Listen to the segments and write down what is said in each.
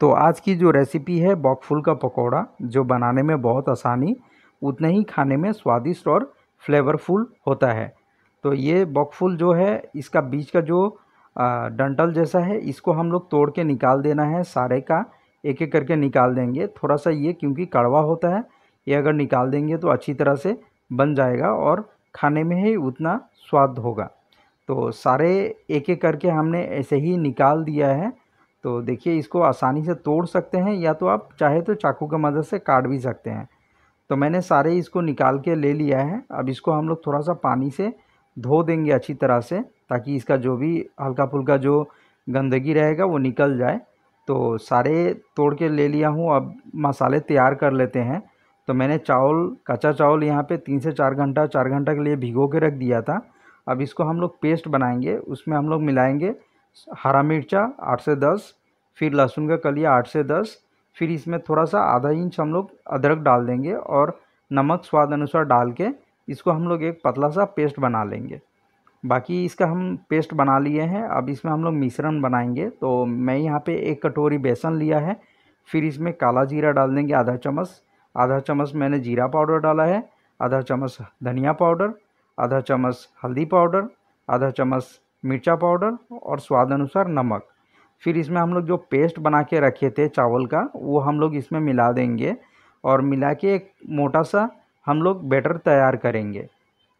तो आज की जो रेसिपी है बॉकफुल का पकौड़ा जो बनाने में बहुत आसानी उतना ही खाने में स्वादिष्ट और फ्लेवरफुल होता है तो ये बॉकफुल जो है इसका बीज का जो डंटल जैसा है इसको हम लोग तोड़ के निकाल देना है सारे का एक एक करके निकाल देंगे थोड़ा सा ये क्योंकि कड़वा होता है ये अगर निकाल देंगे तो अच्छी तरह से बन जाएगा और खाने में ही उतना स्वाद होगा तो सारे एक एक करके हमने ऐसे ही निकाल दिया है तो देखिए इसको आसानी से तोड़ सकते हैं या तो आप चाहे तो चाकू की मदद से काट भी सकते हैं तो मैंने सारे इसको निकाल के ले लिया है अब इसको हम लोग थोड़ा सा पानी से धो देंगे अच्छी तरह से ताकि इसका जो भी हल्का फुल्का जो गंदगी रहेगा वो निकल जाए तो सारे तोड़ के ले लिया हूँ अब मसाले तैयार कर लेते हैं तो मैंने चावल कच्चा चावल यहाँ पे तीन से चार घंटा चार घंटा के लिए भिगो के रख दिया था अब इसको हम लोग पेस्ट बनाएंगे उसमें हम लोग मिलाएंगे हरा मिर्चा आठ से दस फिर लहसुन का कलिया आठ से दस फिर इसमें थोड़ा सा आधा इंच हम लोग अदरक डाल देंगे और नमक स्वाद अनुसार डाल के इसको हम लोग एक पतला सा पेस्ट बना लेंगे बाकी इसका हम पेस्ट बना लिए हैं अब इसमें हम लोग मिश्रण बनाएंगे तो मैं यहाँ पे एक कटोरी बेसन लिया है फिर इसमें काला जीरा डाल देंगे आधा चम्मच आधा चम्मच मैंने जीरा पाउडर डाला है आधा चम्मच धनिया पाउडर आधा चम्मच हल्दी पाउडर आधा चम्मच मिर्चा पाउडर और स्वाद अनुसार नमक फिर इसमें हम लोग जो पेस्ट बना के रखे थे चावल का वो हम लोग इसमें मिला देंगे और मिला के एक मोटा सा हम लोग बैटर तैयार करेंगे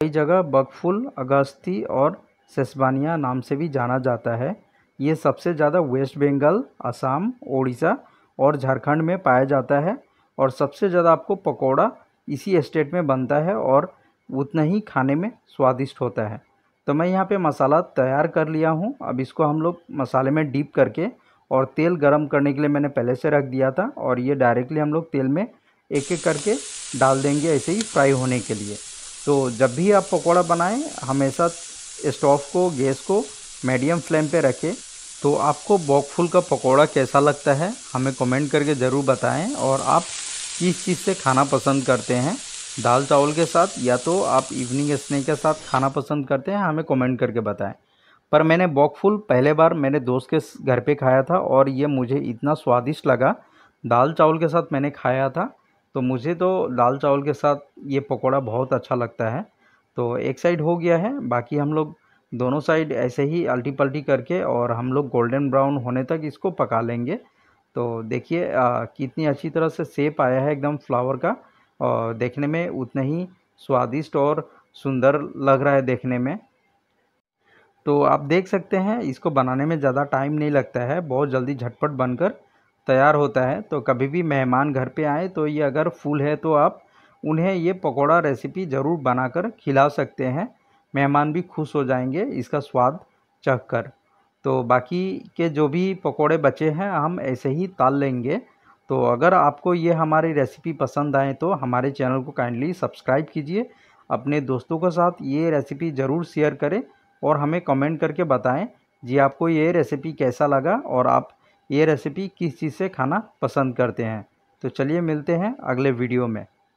कई जगह बकफुल अगस्ती और सेसबानिया नाम से भी जाना जाता है ये सबसे ज़्यादा वेस्ट बंगाल असम ओडिशा और झारखंड में पाया जाता है और सबसे ज़्यादा आपको पकौड़ा इसी स्टेट में बनता है और उतना ही खाने में स्वादिष्ट होता है तो मैं यहाँ पे मसाला तैयार कर लिया हूँ अब इसको हम लोग मसाले में डीप करके और तेल गरम करने के लिए मैंने पहले से रख दिया था और ये डायरेक्टली हम लोग तेल में एक एक करके डाल देंगे ऐसे ही फ्राई होने के लिए तो जब भी आप पकौड़ा बनाएं हमेशा स्टोव को गैस को मीडियम फ्लेम पे रखें तो आपको बॉकफुल का पकौड़ा कैसा लगता है हमें कमेंट करके ज़रूर बताएं और आप किस चीज़ से खाना पसंद करते हैं दाल चावल के साथ या तो आप इवनिंग स्नैक के साथ खाना पसंद करते हैं हमें कमेंट करके बताएं पर मैंने बॉकफुल पहले बार मेरे दोस्त के घर पे खाया था और ये मुझे इतना स्वादिष्ट लगा दाल चावल के साथ मैंने खाया था तो मुझे तो दाल चावल के साथ ये पकौड़ा बहुत अच्छा लगता है तो एक साइड हो गया है बाकी हम लोग दोनों साइड ऐसे ही अल्टी पल्टी करके और हम लोग गोल्डन ब्राउन होने तक इसको पका लेंगे तो देखिए कितनी अच्छी तरह से सेप आया है एकदम फ्लावर का और देखने में उतना ही स्वादिष्ट और सुंदर लग रहा है देखने में तो आप देख सकते हैं इसको बनाने में ज़्यादा टाइम नहीं लगता है बहुत जल्दी झटपट बनकर तैयार होता है तो कभी भी मेहमान घर पे आए तो ये अगर फूल है तो आप उन्हें ये पकोड़ा रेसिपी ज़रूर बनाकर खिला सकते हैं मेहमान भी खुश हो जाएंगे इसका स्वाद चख कर तो बाकी के जो भी पकौड़े बचे हैं हम ऐसे ही ताल लेंगे तो अगर आपको ये हमारी रेसिपी पसंद आए तो हमारे चैनल को काइंडली सब्सक्राइब कीजिए अपने दोस्तों के साथ ये रेसिपी ज़रूर शेयर करें और हमें कमेंट करके बताएं जी आपको ये रेसिपी कैसा लगा और आप ये रेसिपी किस चीज़ से खाना पसंद करते हैं तो चलिए मिलते हैं अगले वीडियो में